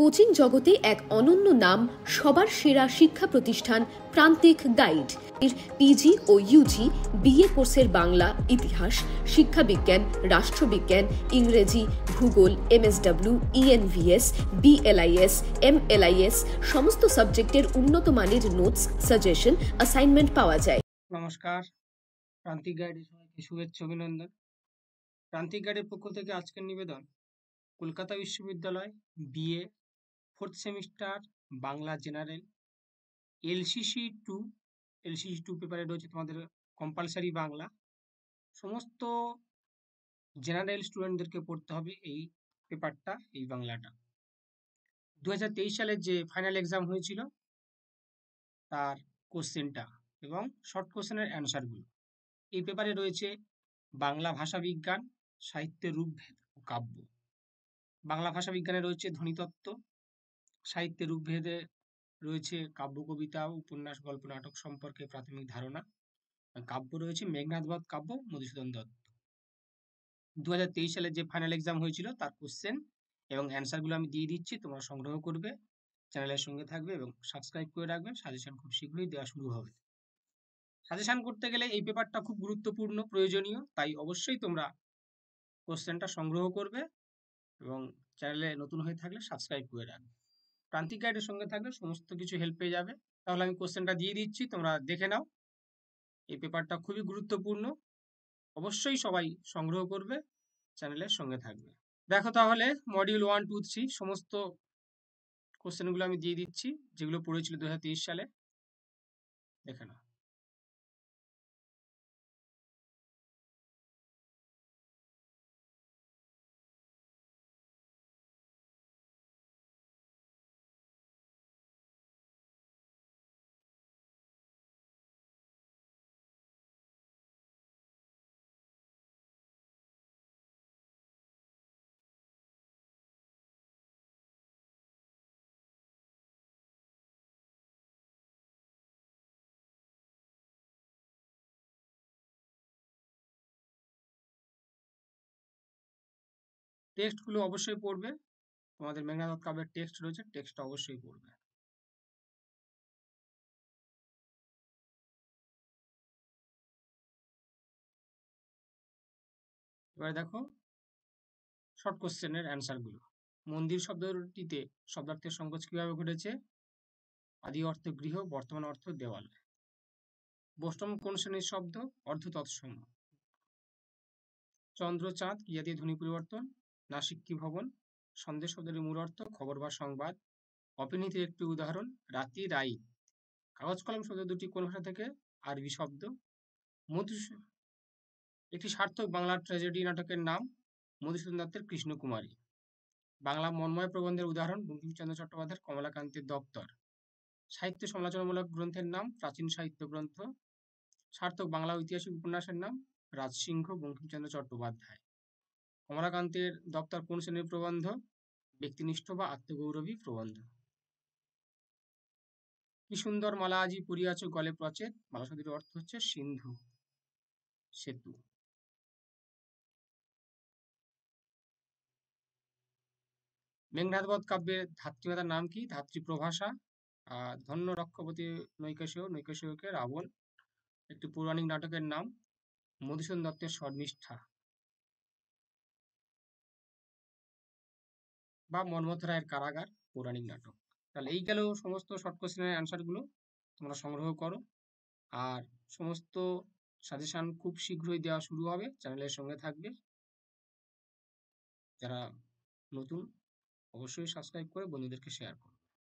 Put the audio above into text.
coaching জগতে এক অনন্য নাম সবার সেরা শিক্ষা প্রতিষ্ঠান প্রান্তিক গাইড এর পিজি ও ইউজি বিএ কোর্সের বাংলা ইতিহাস শিক্ষাবিজ্ঞান রাষ্ট্রবিজ্ঞান ইংরেজি ভূগোল এমএসডব্লিউ ইএনভিএস বিএলআইএস এমএলআইএস সমস্ত সাবজেক্টের উন্নত মানের নোটস সাজেশন অ্যাসাইনমেন্ট পাওয়া যায় নমস্কার প্রান্তিক গাইড সবাইকে শুভেচ্ছা অভিনন্দন প্রান্তিক গাইডের পক্ষ থেকে আজকের নিবেদন কলকাতা বিশ্ববিদ্যালয় BA fourth semester Bangla general LCC two LCC two পেপারে রয়েছে তোমাদের কম্পালসারি বাংলা সমস্ত জেনারেল স্টুডেন্টদেরকে পড়তে হবে এই পেপারটা এই বাংলাটা দু সালের যে ফাইনাল এক্সাম হয়েছিল তার কোশ্চেনটা এবং শর্ট কোশ্চেনের অ্যান্সারগুলো এই পেপারে রয়েছে বাংলা ভাষা বিজ্ঞান সাহিত্যের রূপভেদ ও কাব্য বাংলা ভাষা বিজ্ঞানে রয়েছে ধ্বনিতত্ত্ব সাহিত্যে রূপভেদে রয়েছে কাব্য কবিতা উপন্যাস গল্প নাটক সম্পর্কে প্রাথমিক ধারণা কাব্য রয়েছে মেঘনাথবধ কাব্য মধুসূদন দত্ত দু সালে যে ফাইনাল এক্সাম হয়েছিল তার কোশ্চেন এবং অ্যান্সারগুলো আমি দিয়ে দিচ্ছি তোমরা সংগ্রহ করবে চ্যানেলের সঙ্গে থাকবে এবং সাবস্ক্রাইব করে রাখবে সাজেশন খুব শীঘ্রই দেওয়া শুরু হবে সাজেশন করতে গেলে এই পেপারটা খুব গুরুত্বপূর্ণ প্রয়োজনীয় তাই অবশ্যই তোমরা কোশ্চেনটা সংগ্রহ করবে এবং চ্যানেলে নতুন হয়ে থাকলে সাবস্ক্রাইব করে রাখবে প্রান্তিক গাইডের সঙ্গে থাকলে সমস্ত কিছু হেল্প পেয়ে যাবে তাহলে আমি কোশ্চেনটা দিয়ে দিচ্ছি তোমরা দেখে নাও এই পেপারটা খুবই গুরুত্বপূর্ণ অবশ্যই সবাই সংগ্রহ করবে চ্যানেলের সঙ্গে থাকবে দেখো তাহলে মডিউল ওয়ান টু থ্রি সমস্ত কোশ্চেনগুলো আমি দিয়ে দিচ্ছি যেগুলো পড়েছিল দু সালে দেখে নাও টেক্সটগুলো অবশ্যই পড়বে তোমাদের মেঘনাথ কাব্যের টেক্সট রয়েছে টেক্সটটা অবশ্যই পড়বে এবার দেখো শর্ট কোশ্চেনের অ্যান্সারগুলো মন্দির শব্দটিতে শব্দার্থের সংকোচ কিভাবে ঘটেছে আদি অর্থ গৃহ বর্তমান অর্থ দেওয়াল বষ্টম কোন শ্রেণীর শব্দ অর্ধ তৎসম চন্দ্র চাঁদ কি ধ্বনি পরিবর্তন কি ভবন সন্দেহ শব্দের মূল অর্থ খবর বা সংবাদ অপিনীতির একটি উদাহরণ রাতি রাই কাগজ কলম শব্দ দুটি কোন ভাষা থেকে আরবি শব্দ মধু একটি সার্থক বাংলা ট্র্যাজেডি নাটকের নাম মধুসূদন দত্তের কৃষ্ণকুমারী বাংলা মন্ময় প্রবন্ধের উদাহরণ বঙ্কিমচন্দ্র চট্টোপাধ্যায়ের কমলাকান্তের দপ্তর সাহিত্য সমালোচনামূলক গ্রন্থের নাম প্রাচীন সাহিত্য গ্রন্থ সার্থক বাংলা ঐতিহাসিক উপন্যাসের নাম রাজসিংহ বঙ্কিমচন্দ্র চট্টোপাধ্যায় অমরাকান্তের দপ্তর কোন শ্রেণীর প্রবন্ধ ব্যক্তিনিষ্ঠ বা আত্মগৌরবী প্রবন্ধ কি সুন্দর মালা আজি পুরিয়াছ গলে প্রচেত মালা শব্দের অর্থ হচ্ছে সিন্ধু সেতু মেঘনাথবধ কাব্যের ধাত্রীমাতার নাম কি ধাত্রী প্রভাষা ধন্য রক্ষপতি নৈকেশীয় নৈকেশীয়কে রাবণ একটি পৌরাণিক নাটকের নাম মধুসূদন দত্তের সর্নিষ্ঠা বা মনমথ রায়ের কারাগার পৌরাণিক নাটক তাহলে এই গেল সমস্ত শর্ট কোশ্চেনের অ্যান্সারগুলো তোমরা সংগ্রহ করো আর সমস্ত সাজেশান খুব শীঘ্রই দেওয়া শুরু হবে চ্যানেলের সঙ্গে থাকবে যারা নতুন অবশ্যই সাবস্ক্রাইব করে বন্ধুদেরকে শেয়ার করো